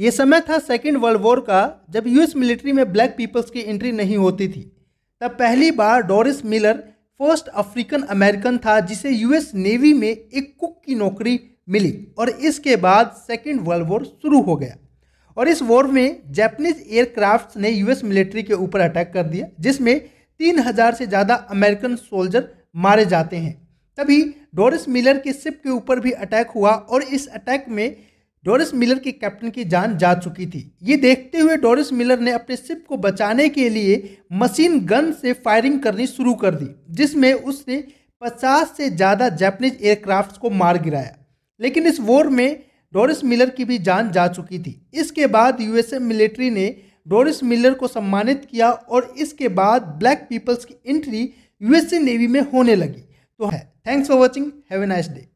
ये समय था सेकेंड वर्ल्ड वॉर का जब यूएस मिलिट्री में ब्लैक पीपल्स की एंट्री नहीं होती थी तब पहली बार Doris Miller first African American था जिसे यूएस नेवी में एक कुक की नौकरी मिली और इसके बाद सेकेंड वर्ल्ड वॉर शुरू हो गया और इस वॉर में जैपनीज एयरक्राफ्ट ने यूएस मिलिट्री के ऊपर अटैक कर दिया जिसमें तीन हज़ार से ज़्यादा अमेरिकन सोल्जर मारे जाते हैं तभी डोरिस मिलर की शिप के ऊपर भी अटैक हुआ और इस अटैक में डोरिस मिलर के कैप्टन की जान जा चुकी थी ये देखते हुए डोरिस मिलर ने अपने शिप को बचाने के लिए मशीन गन से फायरिंग करनी शुरू कर दी जिसमें उसने 50 से ज़्यादा जापानीज एयरक्राफ्ट को मार गिराया लेकिन इस वॉर में डोरिस मिलर की भी जान जा चुकी थी इसके बाद यूएसए मिलिट्री ने डोरिस मिलर को सम्मानित किया और इसके बाद ब्लैक पीपल्स की एंट्री यूएसए नेवी में होने लगी तो है thanks for watching have a nice day